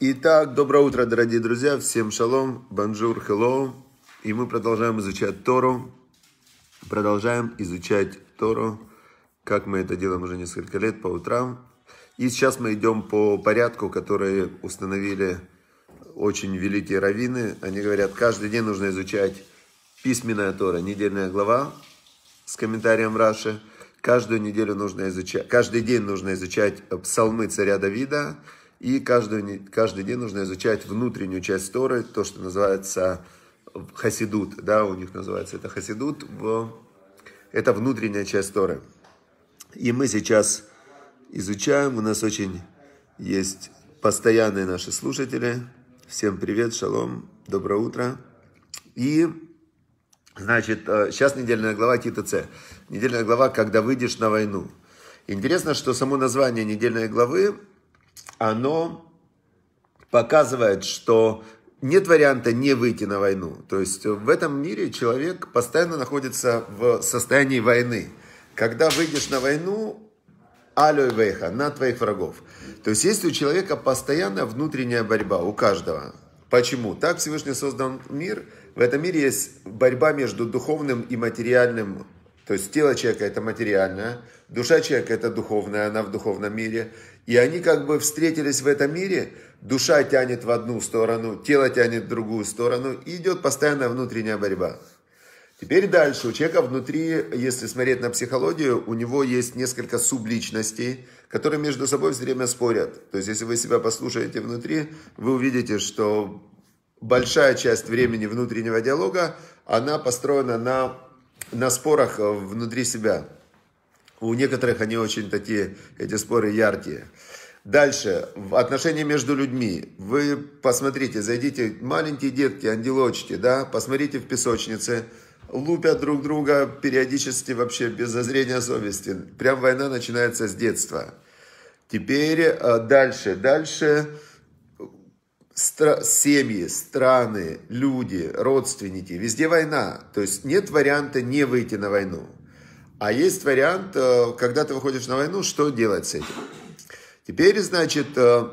Итак, доброе утро, дорогие друзья. Всем шалом, бонжур, хеллоу. И мы продолжаем изучать Тору. Продолжаем изучать Тору, как мы это делаем уже несколько лет по утрам. И сейчас мы идем по порядку, который установили очень великие раввины. Они говорят, каждый день нужно изучать письменная Тора, недельная глава с комментарием Раши. Каждую неделю нужно изучать, каждый день нужно изучать псалмы царя Давида – и каждый, каждый день нужно изучать внутреннюю часть Торы, то, что называется хасидут, да, у них называется это хасидут, в, это внутренняя часть Торы. И мы сейчас изучаем, у нас очень есть постоянные наши слушатели. Всем привет, шалом, доброе утро. И, значит, э, сейчас недельная глава ТТЦ. Недельная глава «Когда выйдешь на войну». Интересно, что само название недельной главы оно показывает, что нет варианта не выйти на войну. То есть в этом мире человек постоянно находится в состоянии войны. Когда выйдешь на войну, алюй вейха, на твоих врагов. То есть есть у человека постоянная внутренняя борьба, у каждого. Почему? Так Всевышний создан мир. В этом мире есть борьба между духовным и материальным. То есть тело человека это материальное, душа человека это духовная, она в духовном мире. И они как бы встретились в этом мире, душа тянет в одну сторону, тело тянет в другую сторону, и идет постоянная внутренняя борьба. Теперь дальше. У человека внутри, если смотреть на психологию, у него есть несколько субличностей, которые между собой все время спорят. То есть, если вы себя послушаете внутри, вы увидите, что большая часть времени внутреннего диалога, она построена на, на спорах внутри себя. У некоторых они очень такие, эти споры яркие. Дальше, отношения между людьми. Вы посмотрите, зайдите, маленькие детки, ангелочки, да, посмотрите в песочнице, лупят друг друга периодически вообще без зазрения совести. Прям война начинается с детства. Теперь э, дальше, дальше стра- семьи, страны, люди, родственники, везде война. То есть нет варианта не выйти на войну. А есть вариант, э, когда ты выходишь на войну, что делать с этим? Теперь, значит, э,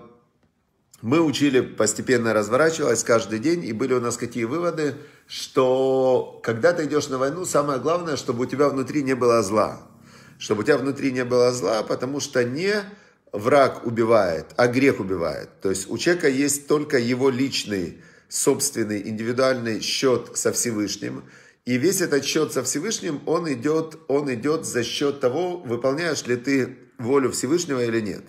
мы учили, постепенно разворачивалось каждый день, и были у нас какие выводы, что когда ты идешь на войну, самое главное, чтобы у тебя внутри не было зла. Чтобы у тебя внутри не было зла, потому что не враг убивает, а грех убивает. То есть у человека есть только его личный, собственный, индивидуальный счет со Всевышним – и весь этот счет со Всевышним, он идет, он идет за счет того, выполняешь ли ты волю Всевышнего или нет.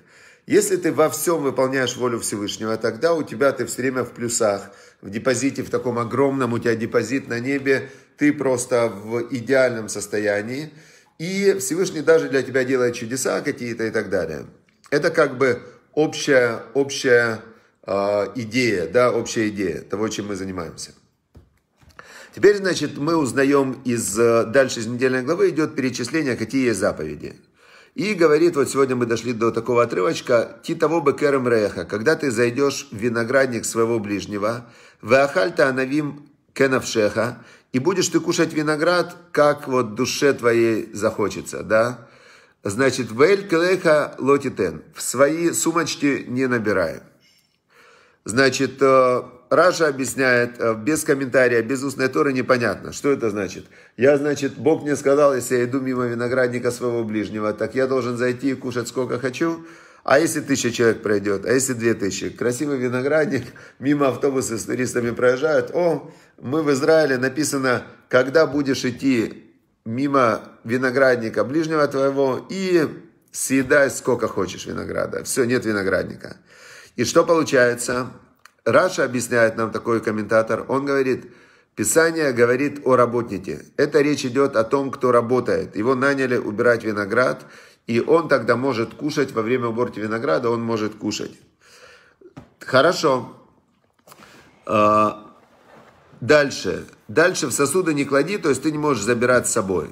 Если ты во всем выполняешь волю Всевышнего, тогда у тебя ты все время в плюсах, в депозите, в таком огромном, у тебя депозит на небе, ты просто в идеальном состоянии. И Всевышний даже для тебя делает чудеса какие-то и так далее. Это как бы общая, общая э, идея, да, общая идея того, чем мы занимаемся. Теперь, значит, мы узнаем из, э, дальше из недельной главы идет перечисление, какие есть заповеди. И говорит, вот сегодня мы дошли до такого отрывочка, Ти «Титово бекерем реха», когда ты зайдешь в виноградник своего ближнего, «Веахальта анавим кенавшеха», и будешь ты кушать виноград, как вот душе твоей захочется, да? Значит, «Вэль клеха лотитен», в свои сумочки не набирай. Значит, э, Раша объясняет, э, без комментария, без устной торы непонятно, что это значит. Я, значит, Бог мне сказал, если я иду мимо виноградника своего ближнего, так я должен зайти и кушать сколько хочу. А если тысяча человек пройдет, а если две тысячи? Красивый виноградник, мимо автобусы с туристами проезжают. О, мы в Израиле, написано, когда будешь идти мимо виноградника ближнего твоего и съедай сколько хочешь винограда. Все, нет виноградника. И что получается? Раша объясняет нам такой комментатор, он говорит, Писание говорит о работнике. Это речь идет о том, кто работает. Его наняли убирать виноград, и он тогда может кушать во время уборки винограда, он может кушать. Хорошо. А, дальше. Дальше в сосуды не клади, то есть ты не можешь забирать с собой.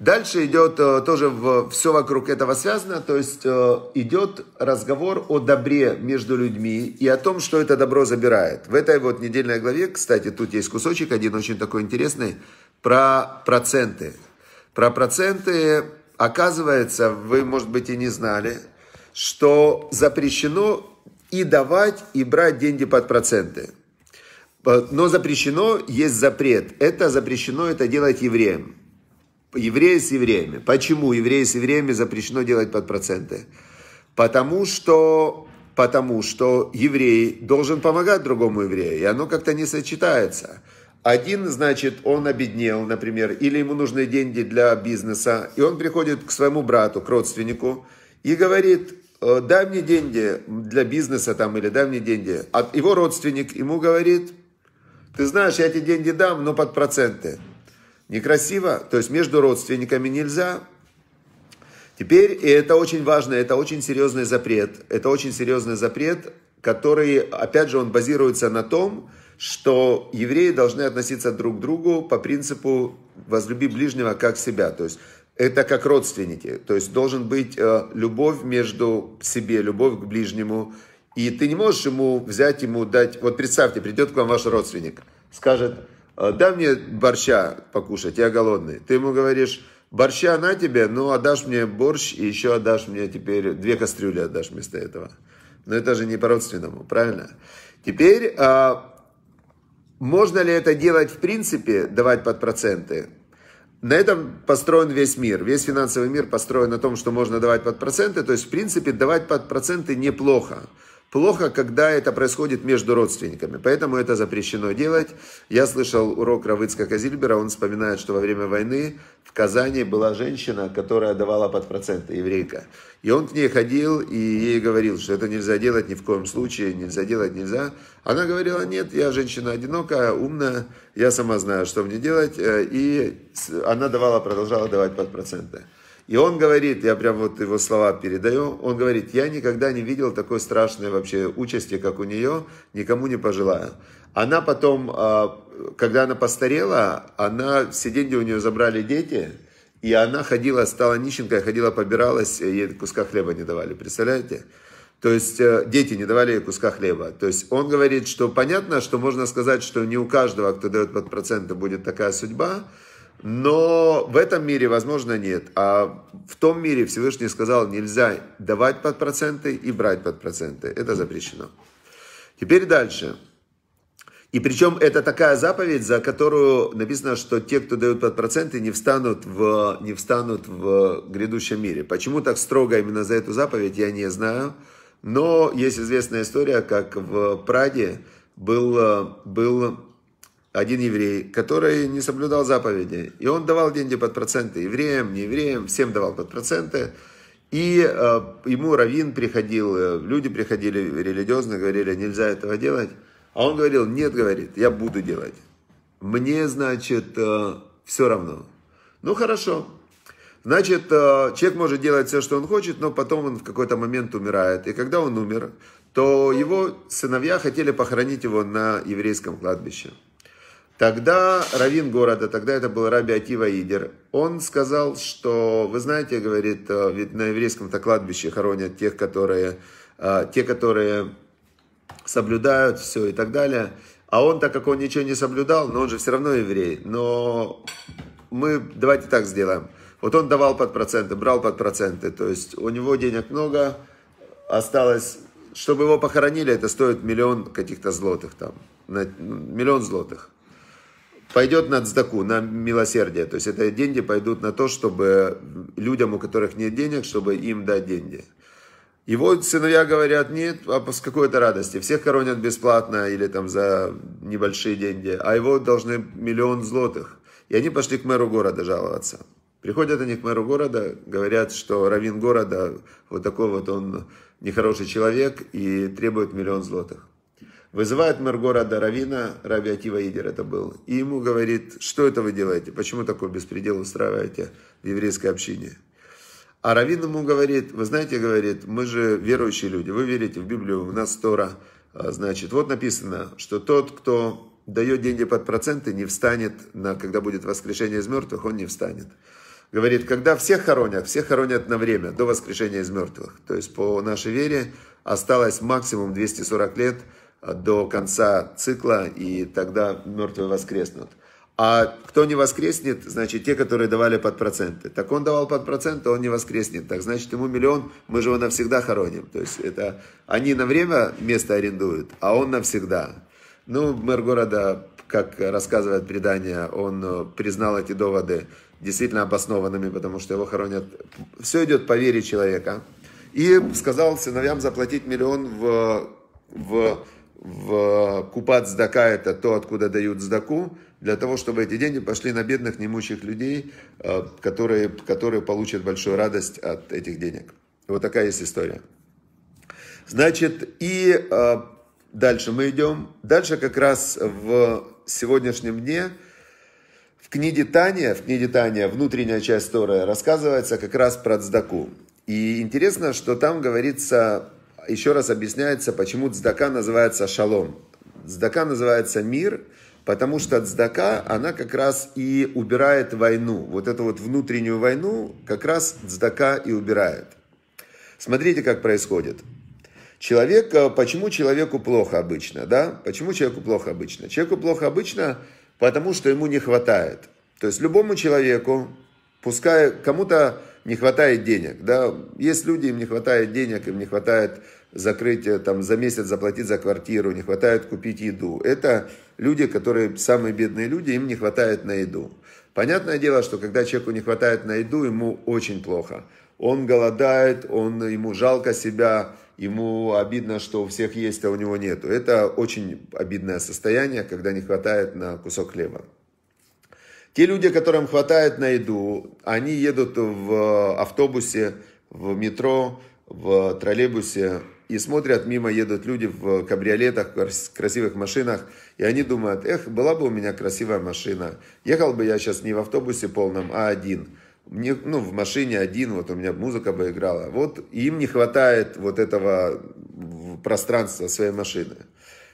Дальше идет э, тоже в, все вокруг этого связано, то есть э, идет разговор о добре между людьми и о том, что это добро забирает. В этой вот недельной главе, кстати, тут есть кусочек один очень такой интересный, про проценты. Про проценты, оказывается, вы, может быть, и не знали, что запрещено и давать, и брать деньги под проценты. Э, но запрещено, есть запрет. Это запрещено, это делать евреям евреи с евреями. Почему евреи с евреями запрещено делать под проценты? Потому что, потому что еврей должен помогать другому еврею, и оно как-то не сочетается. Один, значит, он обеднел, например, или ему нужны деньги для бизнеса, и он приходит к своему брату, к родственнику, и говорит, «Э, дай мне деньги для бизнеса там, или дай мне деньги. А его родственник ему говорит, ты знаешь, я эти деньги дам, но под проценты. Некрасиво, то есть между родственниками нельзя. Теперь, и это очень важно, это очень серьезный запрет. Это очень серьезный запрет, который, опять же, он базируется на том, что евреи должны относиться друг к другу по принципу «возлюби ближнего как себя». То есть это как родственники. То есть должен быть э, любовь между себе, любовь к ближнему. И ты не можешь ему взять, ему дать... Вот представьте, придет к вам ваш родственник, скажет – «Э, дай мне борща покушать, я голодный. Ты ему говоришь, борща на тебе, ну отдашь мне борщ и еще отдашь мне теперь, две кастрюли отдашь вместо этого. Но это же не по-родственному, правильно? Теперь, а, можно ли это делать в принципе, давать под проценты? На этом построен весь мир. Весь финансовый мир построен на том, что можно давать под проценты. То есть, в принципе, давать под проценты неплохо. Плохо, когда это происходит между родственниками, поэтому это запрещено делать. Я слышал урок Равыцка Казильбера, он вспоминает, что во время войны в Казани была женщина, которая давала под проценты, еврейка. И он к ней ходил и ей говорил, что это нельзя делать ни в коем случае, нельзя делать, нельзя. Она говорила, нет, я женщина одинокая, умная, я сама знаю, что мне делать. Э, и она давала, продолжала давать под проценты. И он говорит, я прям вот его слова передаю, он говорит, я никогда не видел такой страшной вообще участи, как у нее, никому не пожелаю. Она потом, а, когда она постарела, она, все деньги у нее забрали дети, и она ходила, стала нищенкой, ходила, побиралась, ей куска хлеба не давали, представляете? То есть э, дети не давали ей куска хлеба. То есть он говорит, что понятно, что можно сказать, что не у каждого, кто дает под проценты, будет такая судьба, но в этом мире, возможно, нет. А в том мире Всевышний сказал, нельзя давать под проценты и брать под проценты. Это запрещено. Теперь дальше. И причем это такая заповедь, за которую написано, что те, кто дают под проценты, не встанут в, не встанут в грядущем мире. Почему так строго именно за эту заповедь, я не знаю. Но есть известная история, как в Праде был, был один еврей, который не соблюдал заповеди. И он давал деньги под проценты евреям, не евреям, всем давал под проценты. И э, ему раввин приходил, э, люди приходили религиозно, говорили, нельзя этого делать. А он говорил, нет, говорит, я буду делать. Мне, значит, э, все равно. Ну хорошо. Значит, э, человек может делать все, что он хочет, но потом он в какой-то момент умирает. И когда он умер, то его сыновья хотели похоронить его на еврейском кладбище. Тогда Равин города, тогда это был Раби Акива Идер, он сказал, что, вы знаете, говорит, э, ведь на еврейском-то кладбище хоронят тех, которые, э, те, которые соблюдают все и так далее. А он, так как он ничего не соблюдал, но он же все равно еврей. Но мы давайте так сделаем. Вот он давал под проценты, брал под проценты. То есть у него денег много, осталось... Чтобы его похоронили, это стоит миллион каких-то злотых там. Миллион злотых пойдет на цдаку, на милосердие. То есть это деньги пойдут на то, чтобы людям, у которых нет денег, чтобы им дать деньги. Его сыновья говорят, нет, а с какой-то радости. Всех коронят бесплатно или там за небольшие деньги, а его должны миллион злотых. И они пошли к мэру города жаловаться. Приходят они к мэру города, говорят, что равин города, вот такой вот он нехороший человек и требует миллион злотых. Вызывает мэр города Равина, Раби Акива Идер это был, и ему говорит, что это вы делаете, почему такой беспредел устраиваете в еврейской общине. А Равин ему говорит, вы знаете, говорит, мы же верующие люди, вы верите в Библию, у нас Тора, а, значит, вот написано, что тот, кто дает деньги под проценты, не встанет, на, когда будет воскрешение из мертвых, он не встанет. Говорит, когда всех хоронят, всех хоронят на время, до воскрешения из мертвых. То есть по нашей вере осталось максимум 240 лет – до конца цикла, и тогда мертвые воскреснут. А кто не воскреснет, значит, те, которые давали под проценты. Так он давал под проценты, он не воскреснет. Так значит, ему миллион, мы же его навсегда хороним. То есть это они на время место арендуют, а он навсегда. Ну, мэр города, как рассказывает предание, он признал эти доводы действительно обоснованными, потому что его хоронят... Все идет по вере человека. И сказал сыновьям заплатить миллион в, в в э, купат здака это то, откуда дают здаку для того, чтобы эти деньги пошли на бедных, немущих людей, э, которые, которые получат большую радость от этих денег. Вот такая есть история. Значит, и э, дальше мы идем. Дальше как раз в сегодняшнем дне в книге Таня, в книге Таня, внутренняя часть Торы, рассказывается как раз про Цдаку. И интересно, что там говорится еще раз объясняется, почему цдака называется шалом. Цдака называется мир, потому что цдака, она как раз и убирает войну. Вот эту вот внутреннюю войну как раз цдака и убирает. Смотрите, как происходит. Человек, э, почему человеку плохо обычно, да? Почему человеку плохо обычно? Человеку плохо обычно, потому что ему не хватает. То есть любому человеку, пускай кому-то не хватает денег. Да? Есть люди, им не хватает денег, им не хватает закрыть, там, за месяц заплатить за квартиру, не хватает купить еду. Это люди, которые самые бедные люди, им не хватает на еду. Понятное дело, что когда человеку не хватает на еду, ему очень плохо. Он голодает, он, ему жалко себя, ему обидно, что у всех есть, а у него нету. Это очень обидное состояние, когда не хватает на кусок хлеба. Те люди, которым хватает на еду, они едут в автобусе, в метро, в троллейбусе и смотрят, мимо едут люди в кабриолетах, в красивых машинах, и они думают, эх, была бы у меня красивая машина, ехал бы я сейчас не в автобусе полном, а один. Мне, ну, в машине один, вот у меня музыка бы играла. Вот им не хватает вот этого пространства своей машины.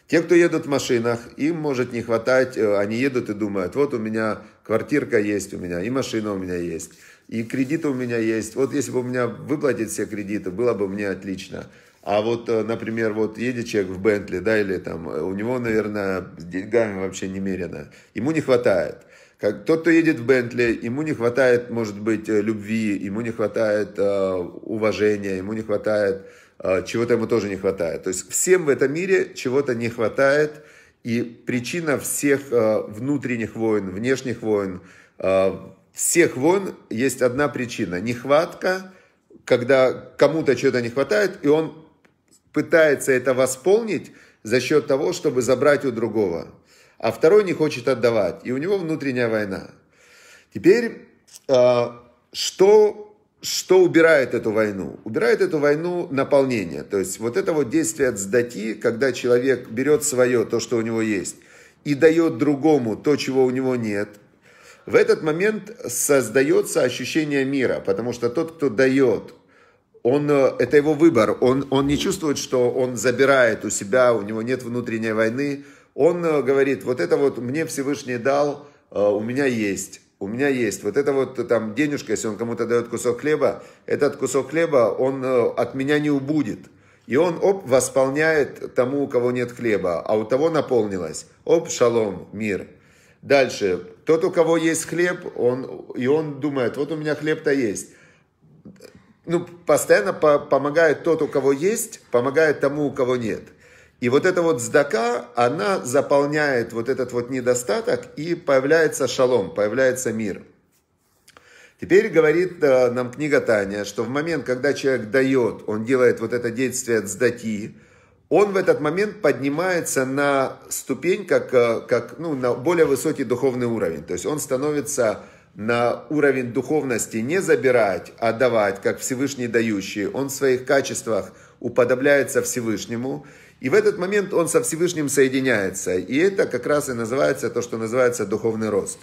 Те, кто едут в машинах, им может не хватать, э, они едут и думают, вот у меня Квартирка есть у меня, и машина у меня есть, и кредиты у меня есть. Вот если бы у меня выплатить все кредиты, было бы мне отлично. А вот, э, например, вот едет человек в Бентли, да, или там, э, у него, наверное, с деньгами вообще немерено. Ему не хватает. Как тот, кто едет в Бентли, ему не хватает, может быть, э, любви, ему не хватает э, уважения, ему не хватает, э, чего-то ему тоже не хватает. То есть всем в этом мире чего-то не хватает, и причина всех э, внутренних войн, внешних войн, э, всех войн есть одна причина. Нехватка, когда кому-то чего-то не хватает, и он пытается это восполнить за счет того, чтобы забрать у другого. А второй не хочет отдавать. И у него внутренняя война. Теперь, э, что что убирает эту войну? Убирает эту войну наполнение. То есть вот это вот действие от сдати, когда человек берет свое, то, что у него есть, и дает другому то, чего у него нет, в этот момент создается ощущение мира, потому что тот, кто дает, он, э, это его выбор, он, он не чувствует, что он забирает у себя, у него нет внутренней войны, он э, говорит, вот это вот мне Всевышний дал, э, у меня есть у меня есть вот это вот там денежка, если он кому-то дает кусок хлеба, этот кусок хлеба он э, от меня не убудет. И он, оп, восполняет тому, у кого нет хлеба, а у того наполнилось. Оп, шалом, мир. Дальше, тот, у кого есть хлеб, он, и он думает, вот у меня хлеб-то есть. Ну, постоянно по помогает тот, у кого есть, помогает тому, у кого нет. И вот эта вот здака, она заполняет вот этот вот недостаток, и появляется шалом, появляется мир. Теперь говорит э, нам книга Таня, что в момент, когда человек дает, он делает вот это действие от сдати, он в этот момент поднимается на ступень, как, э, как ну, на более высокий духовный уровень. То есть он становится на уровень духовности не забирать, а давать, как Всевышний дающий. Он в своих качествах уподобляется Всевышнему. И в этот момент он со Всевышним соединяется. И это как раз и называется то, что называется духовный рост.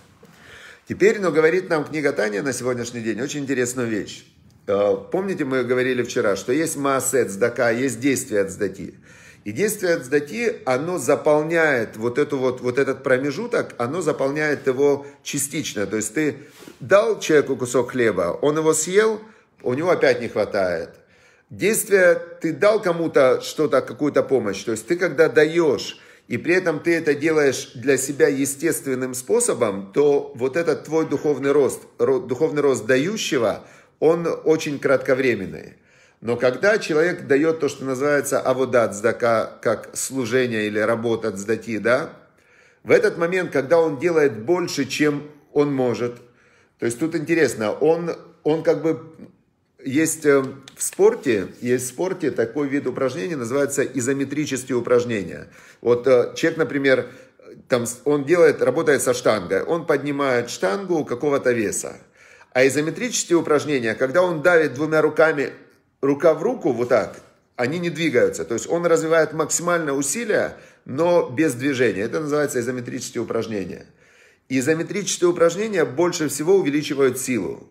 Теперь, но ну, говорит нам книга Таня на сегодняшний день очень интересную вещь. Э, помните, мы говорили вчера, что есть масса от сдака, есть действие от сдаки. И действие от сдати, оно заполняет вот, эту вот, вот этот промежуток, оно заполняет его частично. То есть ты дал человеку кусок хлеба, он его съел, у него опять не хватает действие, ты дал кому-то что-то, какую-то помощь. То есть ты когда даешь, и при этом ты это делаешь для себя естественным способом, то вот этот твой духовный рост, духовный рост дающего, он очень кратковременный. Но когда человек дает то, что называется аводат сдака, как служение или работа от сдати, да, в этот момент, когда он делает больше, чем он может, то есть тут интересно, он, он как бы есть э, в спорте, есть в спорте такой вид упражнений, называется изометрические упражнения. Вот э, человек, например, там, он делает, работает со штангой, он поднимает штангу какого-то веса. А изометрические упражнения, когда он давит двумя руками, рука в руку, вот так, они не двигаются. То есть он развивает максимальное усилие, но без движения. Это называется изометрические упражнения. Изометрические упражнения больше всего увеличивают силу.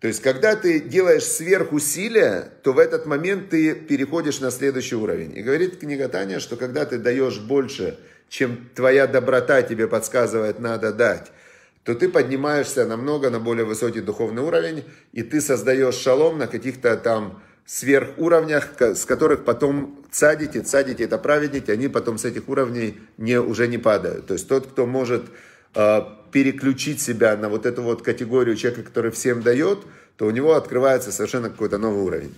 То есть, когда ты делаешь сверхусилия, то в этот момент ты переходишь на следующий уровень. И говорит книга Таня, что когда ты даешь больше, чем твоя доброта тебе подсказывает, надо дать, то ты поднимаешься намного на более высокий духовный уровень, и ты создаешь шалом на каких-то там сверхуровнях, с которых потом цадите, цадите это праведники, они потом с этих уровней не, уже не падают. То есть тот, кто может Э, переключить себя на вот эту вот категорию человека, который всем дает, то у него открывается совершенно какой-то новый уровень.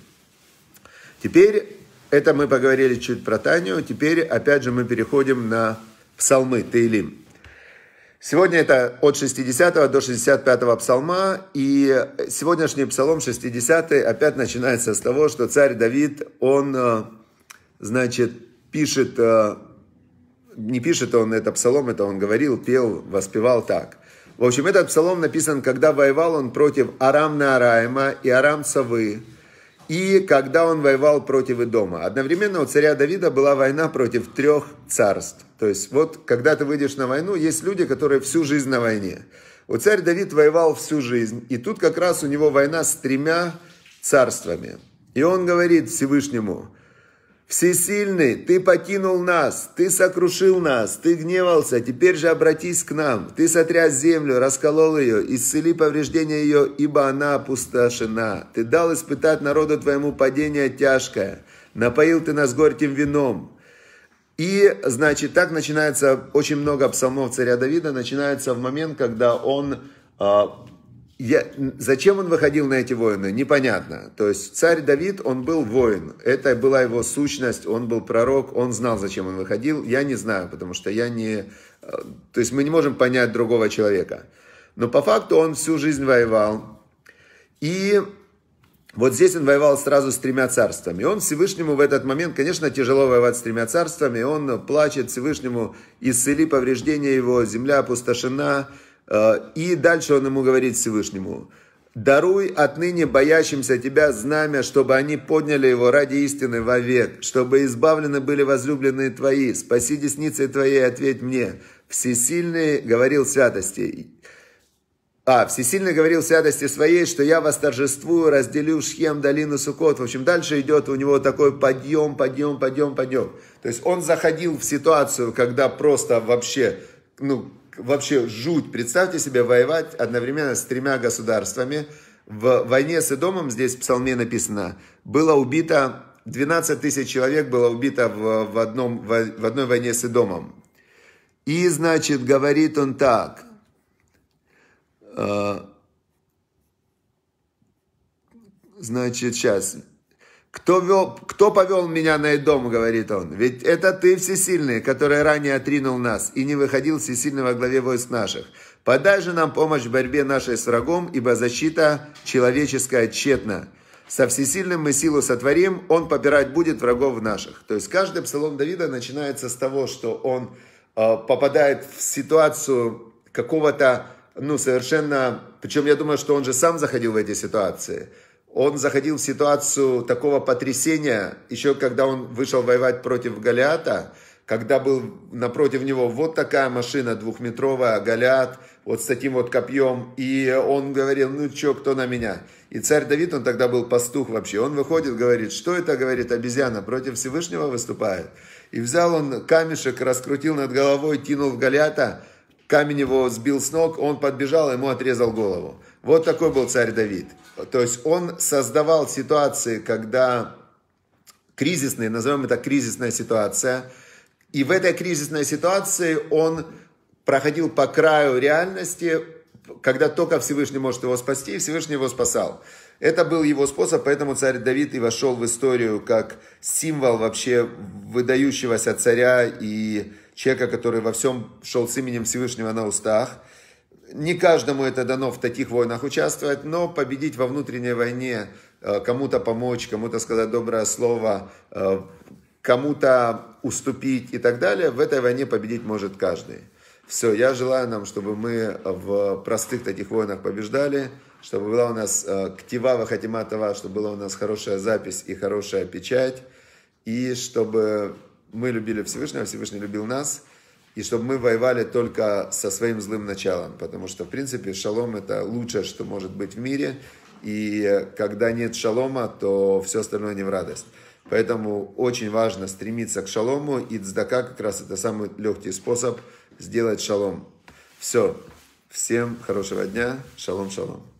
Теперь, это мы поговорили чуть про Танию, теперь опять же мы переходим на псалмы Таилим. Сегодня это от 60 до 65 псалма, и сегодняшний псалом 60 опять начинается с того, что царь Давид, он, э, значит, пишет э, не пишет он это псалом, это он говорил, пел, воспевал так. В общем, этот псалом написан, когда воевал он против Арам Наараема и Арам Савы, и когда он воевал против Идома. Одновременно у царя Давида была война против трех царств. То есть вот, когда ты выйдешь на войну, есть люди, которые всю жизнь на войне. У царя Давид воевал всю жизнь, и тут как раз у него война с тремя царствами. И он говорит Всевышнему – Всесильный, ты покинул нас, ты сокрушил нас, ты гневался, теперь же обратись к нам. Ты сотряс землю, расколол ее, исцели повреждения ее, ибо она опустошена. Ты дал испытать народу твоему падение тяжкое, напоил ты нас горьким вином. И, значит, так начинается очень много псалмов царя Давида, начинается в момент, когда он а, я, зачем он выходил на эти войны, непонятно. То есть царь Давид, он был воин, это была его сущность, он был пророк, он знал, зачем он выходил. Я не знаю, потому что я не... Э, то есть мы не можем понять другого человека. Но по факту он всю жизнь воевал. И вот здесь он воевал сразу с тремя царствами. И он Всевышнему в этот момент, конечно, тяжело воевать с тремя царствами. И он плачет Всевышнему, исцели повреждения его, земля опустошена, Э, и дальше он ему говорит Всевышнему, «Даруй отныне боящимся тебя знамя, чтобы они подняли его ради истины вовек, чтобы избавлены были возлюбленные твои, спаси десницей твоей, ответь мне». Всесильный говорил святости. А, всесильный говорил святости своей, что я восторжествую, разделю Шхем, долину Сукот. В общем, дальше идет у него такой подъем, подъем, подъем, подъем. То есть он заходил в ситуацию, когда просто вообще ну, вообще жуть. Представьте себе воевать одновременно с тремя государствами. В войне с Эдомом, здесь в псалме написано, было убито 12 тысяч человек было убито в, в, одном, в, в одной войне с Эдомом. И, значит, говорит он так. Э, значит, сейчас, кто, вел, кто повел меня на Эдом, говорит он, ведь это ты всесильный, который ранее отринул нас и не выходил всесильный во главе войск наших. Подай же нам помощь в борьбе нашей с врагом, ибо защита человеческая тщетна. Со всесильным мы силу сотворим, он попирать будет врагов наших. То есть каждый псалом Давида начинается с того, что он э, попадает в ситуацию какого-то, ну, совершенно... Причем я думаю, что он же сам заходил в эти ситуации – он заходил в ситуацию такого потрясения, еще когда он вышел воевать против Голиата, когда был напротив него вот такая машина двухметровая, Голиат, вот с таким вот копьем, и он говорил, ну чё, кто на меня? И царь Давид, он тогда был пастух вообще, он выходит, говорит, что это, говорит, обезьяна против Всевышнего выступает? И взял он камешек, раскрутил над головой, кинул в Голиата – камень его сбил с ног, он подбежал, ему отрезал голову. Вот такой был царь Давид. То есть он создавал ситуации, когда кризисные, назовем это кризисная ситуация, и в этой кризисной ситуации он проходил по краю реальности, когда только Всевышний может его спасти, и Всевышний его спасал. Это был его способ, поэтому царь Давид и вошел в историю как символ вообще выдающегося царя и человека, который во всем шел с именем Всевышнего на устах. Не каждому это дано в таких войнах участвовать, но победить во внутренней войне, э, кому-то помочь, кому-то сказать доброе слово, э, кому-то уступить и так далее, в этой войне победить может каждый. Все, я желаю нам, чтобы мы в простых таких войнах побеждали, чтобы была у нас э, ктивава хатиматова, чтобы была у нас хорошая запись и хорошая печать, и чтобы мы любили Всевышнего, Всевышний любил нас, и чтобы мы воевали только со своим злым началом, потому что, в принципе, шалом – это лучшее, что может быть в мире, и когда нет шалома, то все остальное не в радость. Поэтому очень важно стремиться к шалому, и дздака как раз это самый легкий способ сделать шалом. Все. Всем хорошего дня. Шалом, шалом.